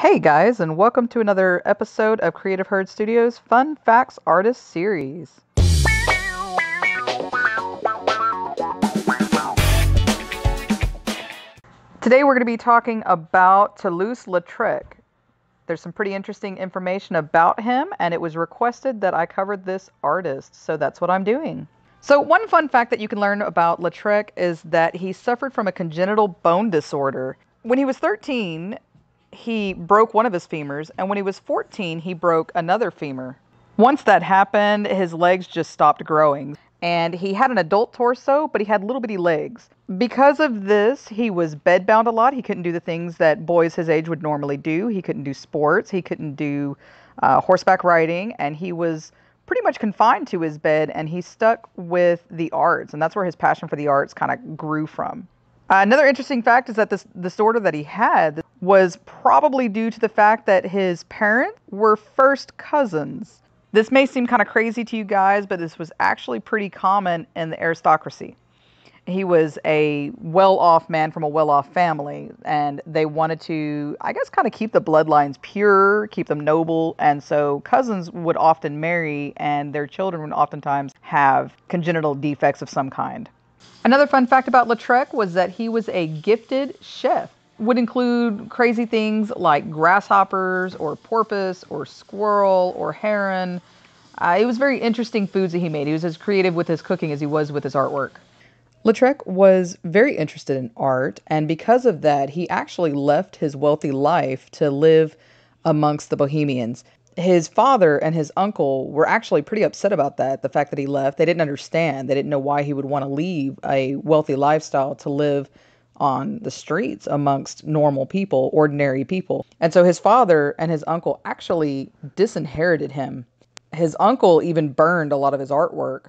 Hey guys, and welcome to another episode of Creative Herd Studios Fun Facts Artist Series. Today we're going to be talking about Toulouse Lautrec. There's some pretty interesting information about him, and it was requested that I covered this artist, so that's what I'm doing. So, one fun fact that you can learn about Lautrec is that he suffered from a congenital bone disorder. When he was 13, he broke one of his femurs, and when he was 14, he broke another femur. Once that happened, his legs just stopped growing. And he had an adult torso, but he had little bitty legs. Because of this, he was bedbound a lot. He couldn't do the things that boys his age would normally do. He couldn't do sports. He couldn't do uh, horseback riding. And he was pretty much confined to his bed and he stuck with the arts. And that's where his passion for the arts kind of grew from. Uh, another interesting fact is that this disorder that he had, was probably due to the fact that his parents were first cousins. This may seem kind of crazy to you guys, but this was actually pretty common in the aristocracy. He was a well off man from a well off family, and they wanted to, I guess, kind of keep the bloodlines pure, keep them noble. And so cousins would often marry, and their children would oftentimes have congenital defects of some kind. Another fun fact about Lautrec was that he was a gifted chef would include crazy things like grasshoppers or porpoise or squirrel or heron. Uh, it was very interesting foods that he made. He was as creative with his cooking as he was with his artwork. Lautrec was very interested in art, and because of that, he actually left his wealthy life to live amongst the Bohemians. His father and his uncle were actually pretty upset about that, the fact that he left. They didn't understand. They didn't know why he would want to leave a wealthy lifestyle to live on the streets amongst normal people, ordinary people. And so his father and his uncle actually disinherited him. His uncle even burned a lot of his artwork,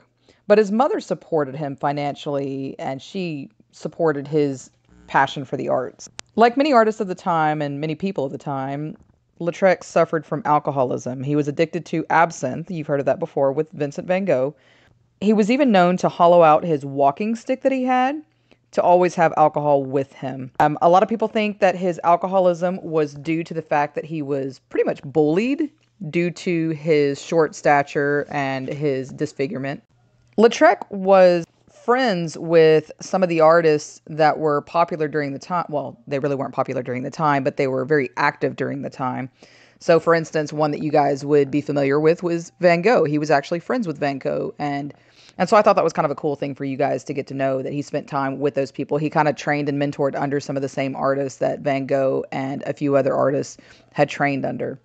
but his mother supported him financially and she supported his passion for the arts. Like many artists of the time and many people of the time, Lautrec suffered from alcoholism. He was addicted to absinthe, you've heard of that before, with Vincent van Gogh. He was even known to hollow out his walking stick that he had to always have alcohol with him. Um, a lot of people think that his alcoholism was due to the fact that he was pretty much bullied due to his short stature and his disfigurement. Lautrec was friends with some of the artists that were popular during the time. Well, they really weren't popular during the time, but they were very active during the time. So, for instance, one that you guys would be familiar with was Van Gogh. He was actually friends with Van Gogh, and and so I thought that was kind of a cool thing for you guys to get to know that he spent time with those people. He kind of trained and mentored under some of the same artists that Van Gogh and a few other artists had trained under.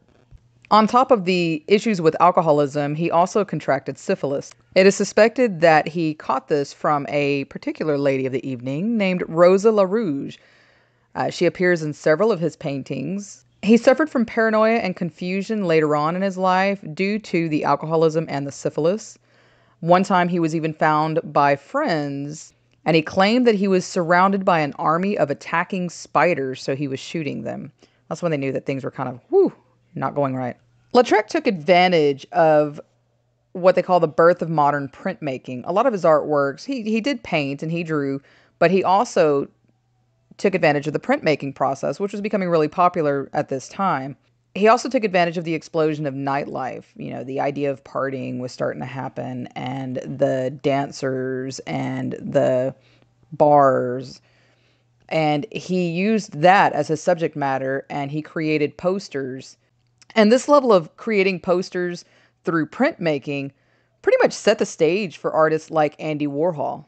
On top of the issues with alcoholism, he also contracted syphilis. It is suspected that he caught this from a particular lady of the evening named Rosa LaRouge. Uh, she appears in several of his paintings. He suffered from paranoia and confusion later on in his life due to the alcoholism and the syphilis. One time he was even found by friends and he claimed that he was surrounded by an army of attacking spiders, so he was shooting them. That's when they knew that things were kind of, whew, not going right. Lautrec took advantage of what they call the birth of modern printmaking. A lot of his artworks, he, he did paint and he drew, but he also took advantage of the printmaking process, which was becoming really popular at this time he also took advantage of the explosion of nightlife. You know, the idea of partying was starting to happen, and the dancers and the bars. And he used that as his subject matter and he created posters. And this level of creating posters through printmaking pretty much set the stage for artists like Andy Warhol.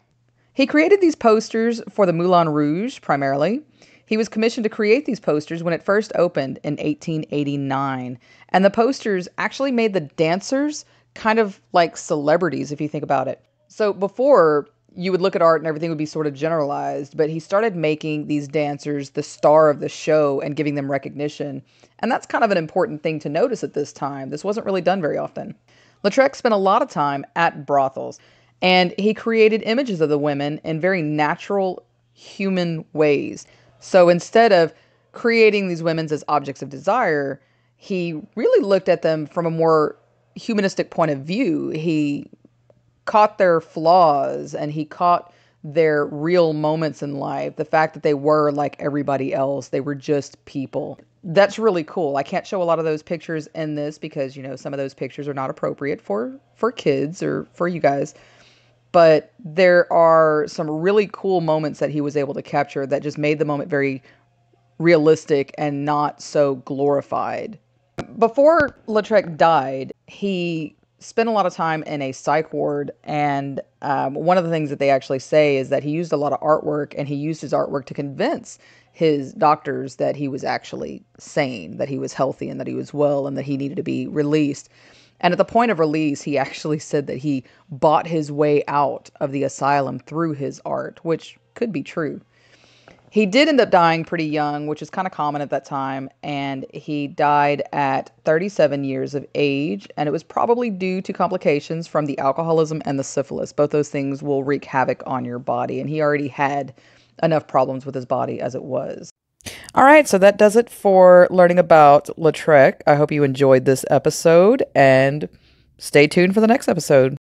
He created these posters for the Moulin Rouge primarily. He was commissioned to create these posters when it first opened in 1889. And the posters actually made the dancers kind of like celebrities, if you think about it. So before, you would look at art and everything would be sort of generalized, but he started making these dancers the star of the show and giving them recognition. And that's kind of an important thing to notice at this time. This wasn't really done very often. Lautrec spent a lot of time at brothels and he created images of the women in very natural human ways. So instead of creating these women as objects of desire, he really looked at them from a more humanistic point of view. He caught their flaws and he caught their real moments in life, the fact that they were like everybody else, they were just people. That's really cool. I can't show a lot of those pictures in this because, you know, some of those pictures are not appropriate for for kids or for you guys but there are some really cool moments that he was able to capture that just made the moment very realistic and not so glorified. Before Latrec died, he spent a lot of time in a psych ward. And um, one of the things that they actually say is that he used a lot of artwork and he used his artwork to convince his doctors that he was actually sane, that he was healthy, and that he was well, and that he needed to be released. And at the point of release, he actually said that he bought his way out of the asylum through his art, which could be true. He did end up dying pretty young, which is kind of common at that time, and he died at 37 years of age, and it was probably due to complications from the alcoholism and the syphilis. Both those things will wreak havoc on your body, and he already had enough problems with his body as it was. All right, so that does it for learning about Latrec. I hope you enjoyed this episode and stay tuned for the next episode.